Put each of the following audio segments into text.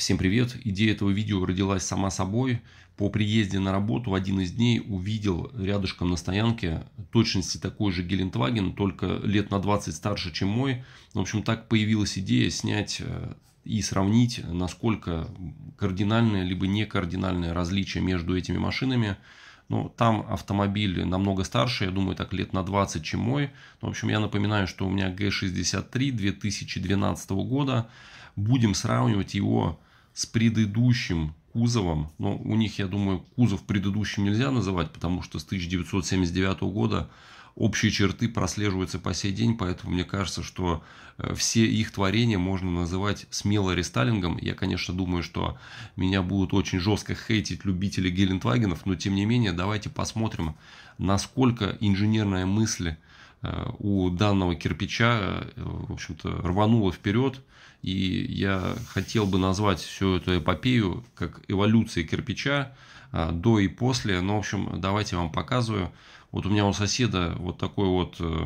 Всем привет! Идея этого видео родилась сама собой. По приезде на работу в один из дней увидел рядышком на стоянке точности такой же Гелендваген, только лет на 20 старше, чем мой. В общем, так появилась идея снять э, и сравнить, насколько кардинальное либо не кардинальное различие между этими машинами. Но ну, там автомобиль намного старше, я думаю, так лет на 20, чем мой. Ну, в общем, я напоминаю, что у меня G63 2012 года. Будем сравнивать его с предыдущим кузовом. Но ну, у них, я думаю, кузов предыдущим нельзя называть, потому что с 1979 года общие черты прослеживаются по сей день, поэтому мне кажется, что э, все их творения можно называть смело рестайлингом. Я, конечно, думаю, что меня будут очень жестко хейтить любители Гелендвагенов, но тем не менее давайте посмотрим, насколько инженерная мысль э, у данного кирпича, э, в общем-то, рванула вперед, и я хотел бы назвать всю эту эпопею как эволюция кирпича а, до и после. Но в общем, давайте я вам показываю. Вот у меня у соседа вот такой вот э,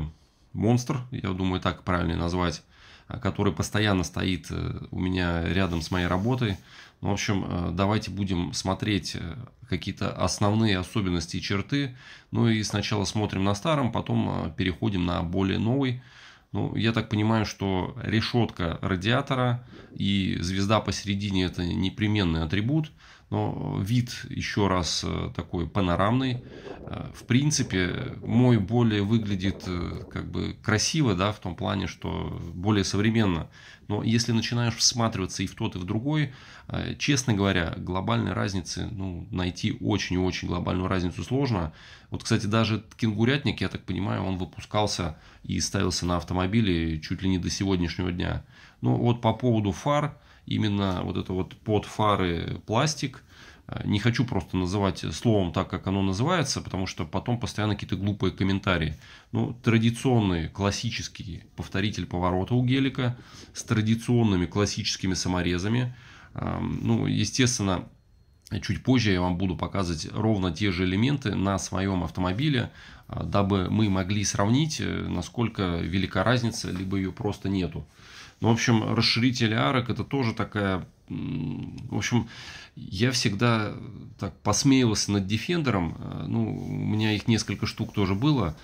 монстр, я думаю, так правильно назвать, а, который постоянно стоит э, у меня рядом с моей работой. Ну, в общем, э, давайте будем смотреть какие-то основные особенности и черты. Ну и сначала смотрим на старом, потом переходим на более новый. Ну, я так понимаю, что решетка радиатора и звезда посередине – это непременный атрибут, но вид еще раз э, такой панорамный, Э, в принципе, мой более выглядит э, как бы красиво, да, в том плане, что более современно. Но если начинаешь всматриваться и в тот, и в другой, э, честно говоря, глобальной разницы, ну, найти очень и очень глобальную разницу сложно. Вот, кстати, даже кенгурятник, я так понимаю, он выпускался и ставился на автомобиле чуть ли не до сегодняшнего дня. Ну, вот по поводу фар, именно вот это вот под фары пластик – Э, не хочу просто называть э, словом так, как оно называется, потому что потом постоянно какие-то глупые комментарии. Ну, традиционный, классический повторитель поворота у гелика с традиционными классическими саморезами. Эм, ну, естественно, чуть позже я вам буду показывать ровно те же элементы на своем автомобиле, э, дабы мы могли сравнить, насколько велика разница, либо ее просто нету. Ну, в общем, расширитель арок это тоже такая... В общем, я всегда так посмеивался над Дефендером. Э, ну, у меня их несколько штук тоже было.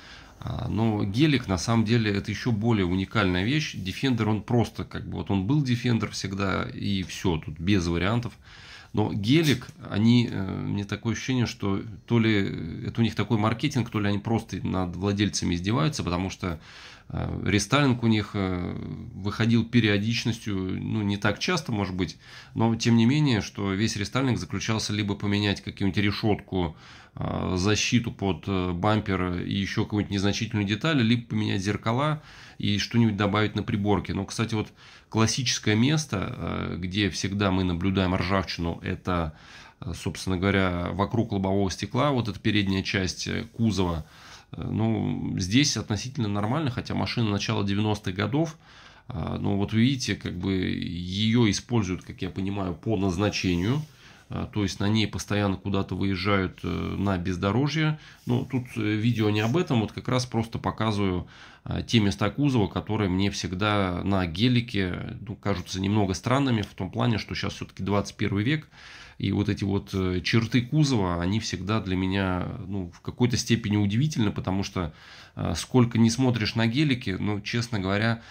А, но гелик на самом деле это еще более уникальная вещь. Defender он просто как бы вот он был Defender всегда и все тут без вариантов. Но гелик, они, э, мне такое ощущение, что то ли это у них такой маркетинг, то ли они просто над владельцами издеваются, потому что Э, рестайлинг у них э, выходил периодичностью, ну не так часто, может быть, но тем не менее, что весь рестайлинг заключался либо поменять какую-нибудь решетку, э, защиту под бампер и еще какую-нибудь незначительную деталь, либо поменять зеркала и что-нибудь добавить на приборке. Но, ну, кстати, вот классическое место, где всегда мы наблюдаем ржавчину, это, собственно говоря, вокруг лобового стекла, вот эта передняя часть кузова – Э, ну, здесь относительно нормально, хотя машина начала 90-х годов, э, ну, вот видите, как бы ее используют, как я понимаю, по назначению. Э, то есть на ней постоянно куда-то выезжают на бездорожье. Ну, тут видео не об этом, вот как раз просто показываю Э, те места кузова, которые мне всегда на гелике ну, кажутся немного странными в том плане, что сейчас все-таки 21 век, и вот эти вот э, черты кузова, они всегда для меня ну, в какой-то степени удивительны, потому что э, сколько не смотришь на гелики, ну, честно говоря,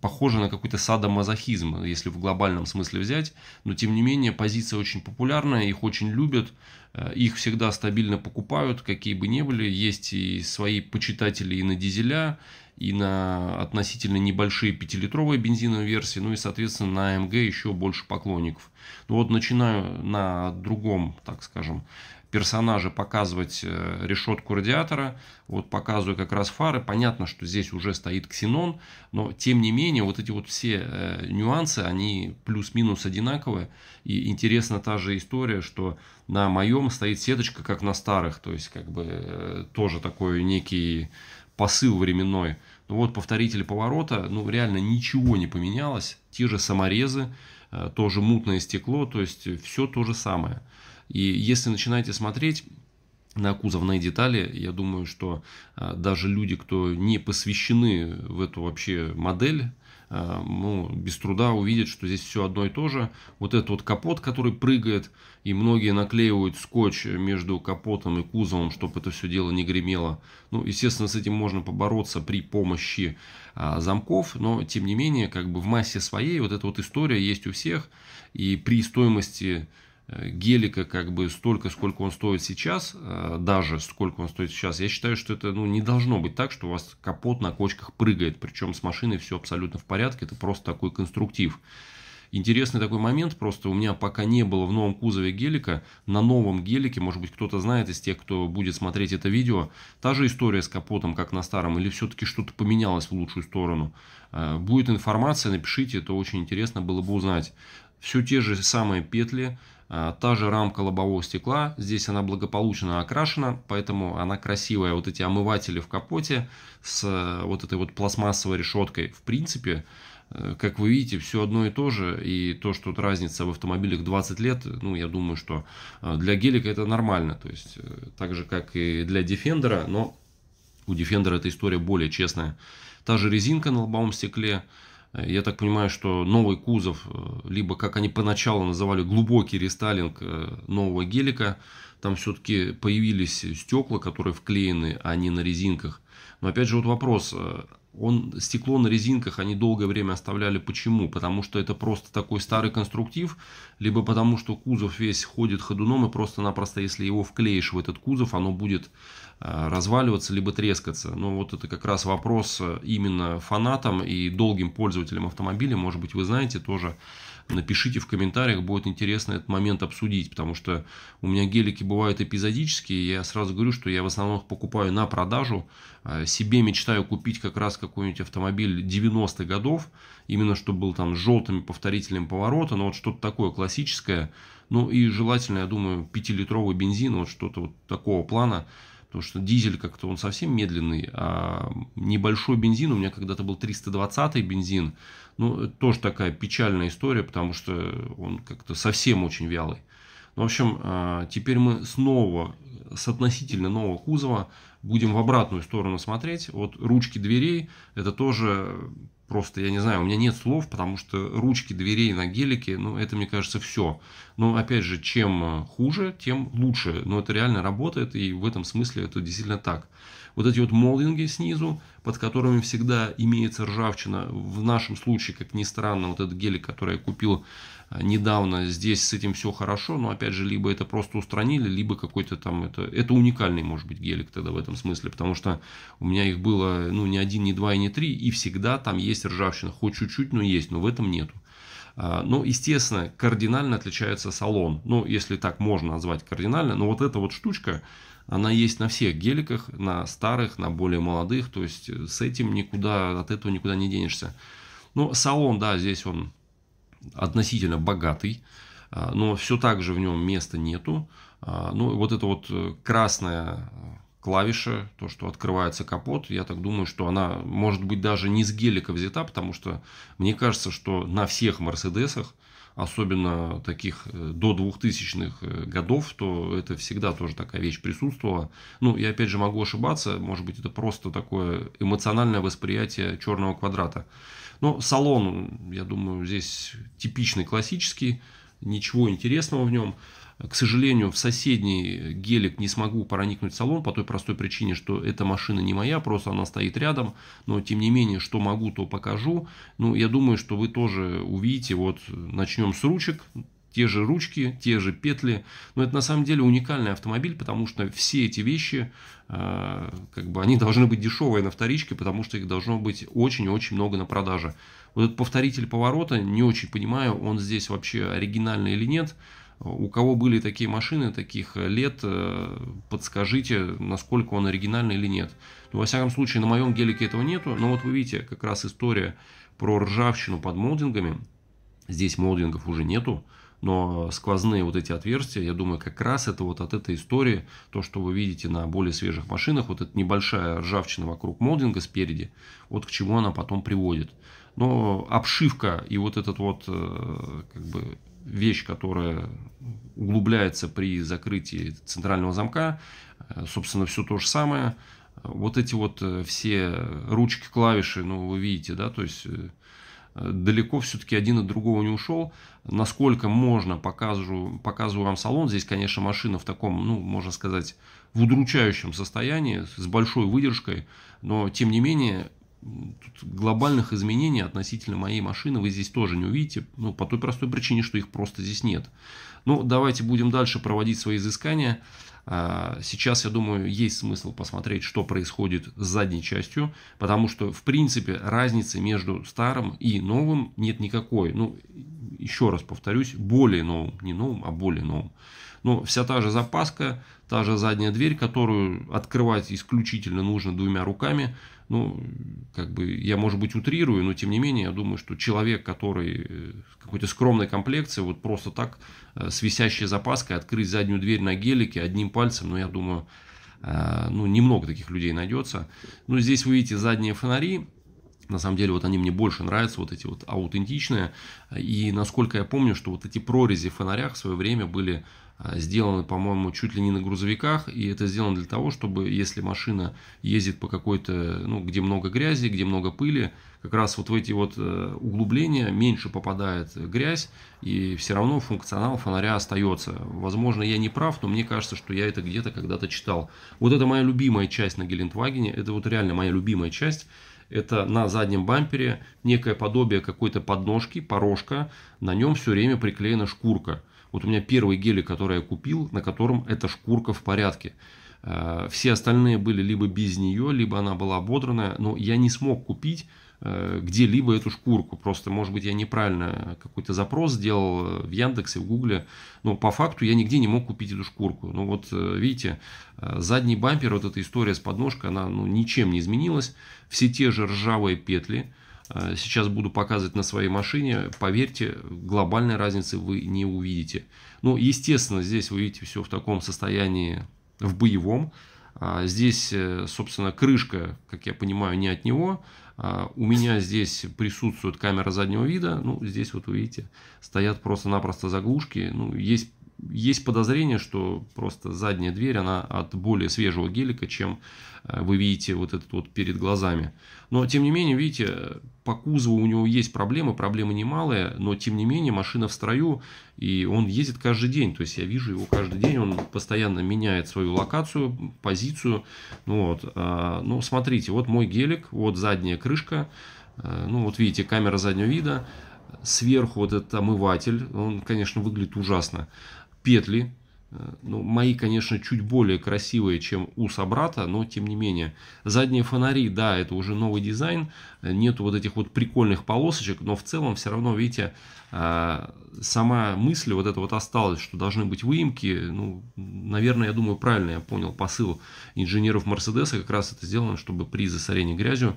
похоже на какой-то садомазохизм, если в глобальном смысле взять, но тем не менее позиция очень популярная, их очень любят, Э, их всегда стабильно покупают, какие бы ни были. Есть и свои почитатели и на дизеля, и на относительно небольшие 5-литровые бензиновые версии, ну и, соответственно, на АМГ еще больше поклонников. Ну вот начинаю на другом, так скажем, персонажа показывать э, решетку радиатора, вот показываю как раз фары, понятно, что здесь уже стоит ксенон, но тем не менее вот эти вот все э, нюансы, они плюс-минус одинаковые, и интересна та же история, что на моем стоит сеточка, как на старых, то есть как бы э, тоже такой некий посыл временной, ну вот повторители поворота, ну реально ничего не поменялось, те же саморезы, тоже мутное стекло, то есть все то же самое. И если начинаете смотреть на кузовные детали, я думаю, что а, даже люди, кто не посвящены в эту вообще модель, а, ну, без труда увидят, что здесь все одно и то же. Вот этот вот капот, который прыгает, и многие наклеивают скотч между капотом и кузовом, чтобы это все дело не гремело. Ну, естественно, с этим можно побороться при помощи а, замков, но, тем не менее, как бы в массе своей вот эта вот история есть у всех, и при стоимости Э, гелика как бы столько, сколько он стоит сейчас, э, даже сколько он стоит сейчас, я считаю, что это ну, не должно быть так, что у вас капот на кочках прыгает, причем с машиной все абсолютно в порядке, это просто такой конструктив. Интересный такой момент, просто у меня пока не было в новом кузове гелика, на новом гелике, может быть кто-то знает из тех, кто будет смотреть это видео, та же история с капотом, как на старом, или все-таки что-то поменялось в лучшую сторону. Э, будет информация, напишите, это очень интересно было бы узнать. Все те же самые петли, а, та же рамка лобового стекла, здесь она благополучно окрашена, поэтому она красивая. Вот эти омыватели в капоте с э, вот этой вот пластмассовой решеткой, в принципе, э, как вы видите, все одно и то же. И то, что тут разница в автомобилях 20 лет, ну, я думаю, что э, для гелика это нормально. То есть, так же, как и для Defender, но у Defender эта история более честная. Та же резинка на лобовом стекле, я так понимаю, что новый кузов, э, либо как они поначалу называли, глубокий рестайлинг э, нового гелика, там все-таки появились стекла, которые вклеены, а не на резинках. Но опять же вот вопрос, э, он, стекло на резинках они долгое время оставляли. Почему? Потому что это просто такой старый конструктив, либо потому что кузов весь ходит ходуном, и просто-напросто, если его вклеишь в этот кузов, оно будет а, разваливаться, либо трескаться. Но вот это как раз вопрос э, именно фанатам и долгим пользователям автомобиля. Может быть, вы знаете тоже напишите в комментариях, будет интересно этот момент обсудить, потому что у меня гелики бывают эпизодические, я сразу говорю, что я в основном покупаю на продажу, а, себе мечтаю купить как раз какой-нибудь автомобиль 90-х годов, именно чтобы был там с желтыми повторителем поворота, но ну, вот что-то такое классическое, ну и желательно, я думаю, 5-литровый бензин, вот что-то вот такого плана, потому что дизель как-то он совсем медленный, а небольшой бензин, у меня когда-то был 320 бензин, ну, тоже такая печальная история, потому что он как-то совсем очень вялый. Ну, в общем, э, теперь мы снова с относительно нового кузова будем в обратную сторону смотреть. Вот ручки дверей, это тоже просто, я не знаю, у меня нет слов, потому что ручки дверей на гелике, ну, это, мне кажется, все. Но, опять же, чем э, хуже, тем лучше. Но это реально работает, и в этом смысле это действительно так. Вот эти вот молдинги снизу, под которыми всегда имеется ржавчина, в нашем случае, как ни странно, вот этот гелик, который я купил э, недавно, здесь с этим все хорошо, но, опять же, либо это просто устранили, либо какой-то там, это, это уникальный, может быть, гелик тогда в этом смысле, потому что у меня их было, ну, не один, не два и не три, и всегда там есть есть ржавчина, хоть чуть-чуть, но есть, но в этом нету. А, но, ну, естественно, кардинально отличается салон. Ну, если так можно назвать кардинально, но вот эта вот штучка, она есть на всех геликах, на старых, на более молодых, то есть э, с этим никуда, от этого никуда не денешься. Ну, салон, да, здесь он относительно богатый, а, но все так же в нем места нету. А, ну, вот это вот э, красная клавиша, то, что открывается капот, я так думаю, что она может быть даже не с гелика взята, потому что мне кажется, что на всех Мерседесах, особенно таких э, до 2000-х э, годов, то это всегда тоже такая вещь присутствовала. Ну, я опять же могу ошибаться, может быть, это просто такое эмоциональное восприятие черного квадрата. Но салон, я думаю, здесь типичный классический, ничего интересного в нем. К сожалению, в соседний э, гелик не смогу проникнуть в салон по той простой причине, что эта машина не моя, просто она стоит рядом. Но, тем не менее, что могу, то покажу. Ну, я думаю, что вы тоже увидите. Вот начнем с ручек те же ручки, те же петли. Но это на самом деле уникальный автомобиль, потому что все эти вещи, э, как бы они должны быть дешевые на вторичке, потому что их должно быть очень-очень много на продаже. Вот этот повторитель поворота, не очень понимаю, он здесь вообще оригинальный или нет. У кого были такие машины, таких э, лет, э, подскажите, насколько он оригинальный или нет. Ну, во всяком случае, на моем гелике этого нету, но вот вы видите, как раз история про ржавчину под молдингами. Здесь молдингов уже нету, но э, сквозные вот эти отверстия, я думаю, как раз это вот от этой истории, то, что вы видите на более свежих машинах, вот эта небольшая ржавчина вокруг молдинга спереди, вот к чему она потом приводит. Но обшивка и вот этот вот как бы вещь, которая углубляется при закрытии центрального замка. Э, собственно, все то же самое. Вот эти вот э, все ручки, клавиши, ну, вы видите, да, то есть э, далеко все-таки один от другого не ушел. Насколько можно, покажу, показываю вам салон. Здесь, конечно, машина в таком, ну, можно сказать, в удручающем состоянии, с большой выдержкой, но, тем не менее, Тут глобальных изменений относительно моей машины вы здесь тоже не увидите, ну, по той простой причине, что их просто здесь нет. Ну, давайте будем дальше проводить свои изыскания. А, сейчас, я думаю, есть смысл посмотреть, что происходит с задней частью, потому что, в принципе, разницы между старым и новым нет никакой. Ну, еще раз повторюсь, более новым, не новым, а более новым. Но вся та же запаска, та же задняя дверь, которую открывать исключительно нужно двумя руками. Ну, как бы я, может быть, утрирую, но тем не менее, я думаю, что человек, который э, какой-то скромной комплекции, вот просто так э, с висящей запаской открыть заднюю дверь на гелике одним пальцем, ну, я думаю, э, ну, немного таких людей найдется. Ну, здесь вы видите задние фонари, на самом деле, вот они мне больше нравятся, вот эти вот аутентичные. И насколько я помню, что вот эти прорези в фонарях в свое время были а, сделаны, по-моему, чуть ли не на грузовиках, и это сделано для того, чтобы, если машина ездит по какой-то, ну, где много грязи, где много пыли, как раз вот в эти вот э, углубления меньше попадает грязь, и все равно функционал фонаря остается. Возможно, я не прав, но мне кажется, что я это где-то когда-то читал. Вот это моя любимая часть на Гелендвагене, это вот реально моя любимая часть, это на заднем бампере некое подобие какой-то подножки, порожка, на нем все время приклеена шкурка – вот у меня первый гелик, который я купил, на котором эта шкурка в порядке. Э, все остальные были либо без нее, либо она была ободранная, но я не смог купить э, где-либо эту шкурку. Просто, может быть, я неправильно какой-то запрос сделал э, в Яндексе, в Гугле, но по факту я нигде не мог купить эту шкурку. Ну вот, видите, задний бампер, вот эта история с подножкой, она ну, ничем не изменилась. Все те же ржавые петли – Э, сейчас буду показывать на своей машине, поверьте, глобальной разницы вы не увидите. Ну, естественно, здесь вы видите все в таком состоянии, в боевом. А, здесь, э, собственно, крышка, как я понимаю, не от него. А, у меня здесь присутствует камера заднего вида. Ну, здесь вот вы видите, стоят просто-напросто заглушки. Ну, есть есть подозрение, что просто задняя дверь, она от более свежего гелика, чем э, вы видите вот этот вот перед глазами. Но, тем не менее, видите, по кузову у него есть проблемы, проблемы немалые, но, тем не менее, машина в строю, и он ездит каждый день. То есть, я вижу его каждый день, он постоянно меняет свою локацию, позицию. Ну вот. Э, ну, смотрите, вот мой гелик, вот задняя крышка, э, ну, вот видите, камера заднего вида, сверху вот этот омыватель, он, конечно, выглядит ужасно петли. Э, ну, мои, конечно, чуть более красивые, чем у собрата, но тем не менее. Задние фонари, да, это уже новый дизайн. Э, нету вот этих вот прикольных полосочек, но в целом все равно, видите, э, сама мысль вот эта вот осталась, что должны быть выемки. Ну, наверное, я думаю, правильно я понял посыл инженеров Мерседеса. Как раз это сделано, чтобы при засорении грязью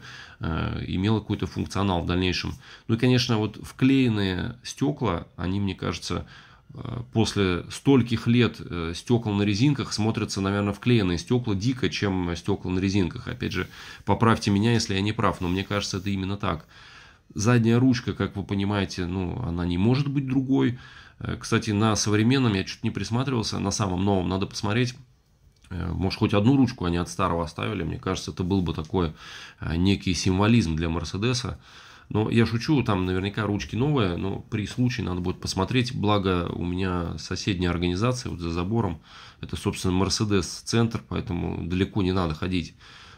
имело какой-то функционал в дальнейшем. Ну и, конечно, вот вклеенные стекла, они, мне кажется, Э, после стольких лет э, стекол на резинках смотрятся, наверное, вклеенные стекла дико, чем стекла на резинках. Опять же, поправьте меня, если я не прав, но мне кажется, это именно так. Задняя ручка, как вы понимаете, ну, она не может быть другой. Э, кстати, на современном я чуть не присматривался, на самом новом надо посмотреть. Может, хоть одну ручку они от старого оставили. Мне кажется, это был бы такой некий символизм для Мерседеса. Но я шучу, там наверняка ручки новые, но при случае надо будет посмотреть. Благо у меня соседняя организация вот за забором, это, собственно, Мерседес-центр, поэтому далеко не надо ходить.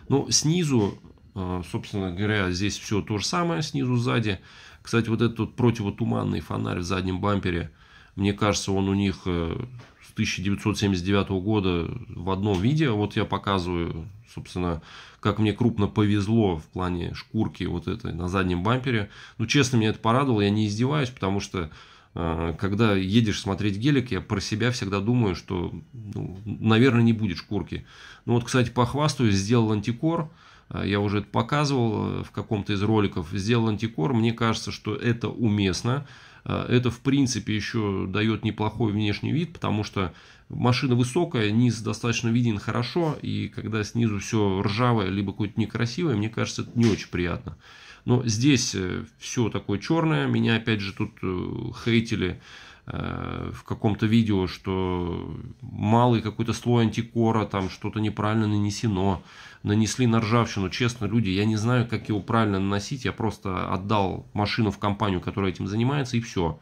Но снизу, э, собственно говоря, здесь все то же самое, снизу, сзади. Кстати, вот этот противотуманный фонарь в заднем бампере, мне кажется, он у них э, с 1979 года в одном виде. Вот я показываю, собственно, как мне крупно повезло в плане шкурки вот этой на заднем бампере. Ну, честно, меня это порадовало, я не издеваюсь, потому что э, когда едешь смотреть гелик, я про себя всегда думаю, что, ну, наверное, не будет шкурки. Ну вот, кстати, похвастаюсь, сделал антикор, э, я уже это показывал э, в каком-то из роликов, сделал антикор, мне кажется, что это уместно, а, это, в принципе, еще дает неплохой внешний вид, потому что машина высокая, низ достаточно виден хорошо, и когда снизу все ржавое, либо какое-то некрасивое, мне кажется, это не очень приятно. Но здесь э, все такое черное, меня опять же тут э, хейтили, Э, в каком-то видео, что малый какой-то слой антикора, там что-то неправильно нанесено, нанесли на ржавчину. Честно, люди, я не знаю, как его правильно наносить, я просто отдал машину в компанию, которая этим занимается, и все.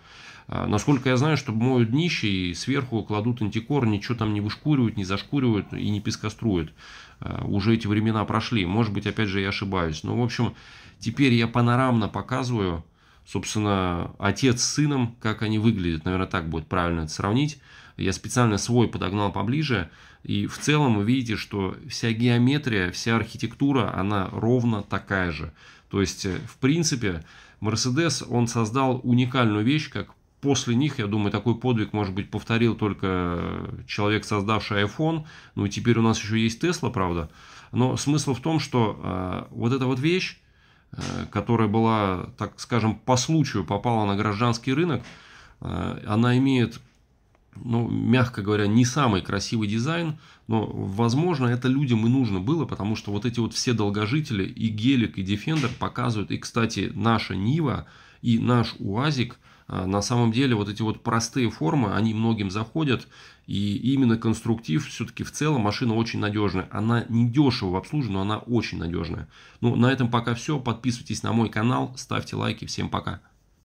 А, насколько я знаю, что моют днище и сверху кладут антикор, ничего там не вышкуривают, не зашкуривают и не пескоструют. А, уже эти времена прошли. Может быть, опять же, я ошибаюсь. Но, ну, в общем, теперь я панорамно показываю, собственно, отец с сыном, как они выглядят, наверное, так будет правильно это сравнить. Я специально свой подогнал поближе, и в целом вы видите, что вся геометрия, вся архитектура, она ровно такая же. То есть, э, в принципе, Mercedes, он создал уникальную вещь, как после них, я думаю, такой подвиг, может быть, повторил только э, человек, создавший iPhone. Ну, и теперь у нас еще есть Tesla, правда. Но смысл в том, что э, вот эта вот вещь, Э, которая была, так скажем, по случаю попала на гражданский рынок, э, она имеет, ну, мягко говоря, не самый красивый дизайн, но, возможно, это людям и нужно было, потому что вот эти вот все долгожители, и Гелик, и Defender показывают, и, кстати, наша Нива, и наш УАЗик – а, на самом деле вот эти вот простые формы, они многим заходят, и именно конструктив все-таки в целом машина очень надежная. Она не дешево в обслуживании, но она очень надежная. Ну, на этом пока все. Подписывайтесь на мой канал, ставьте лайки. Всем пока.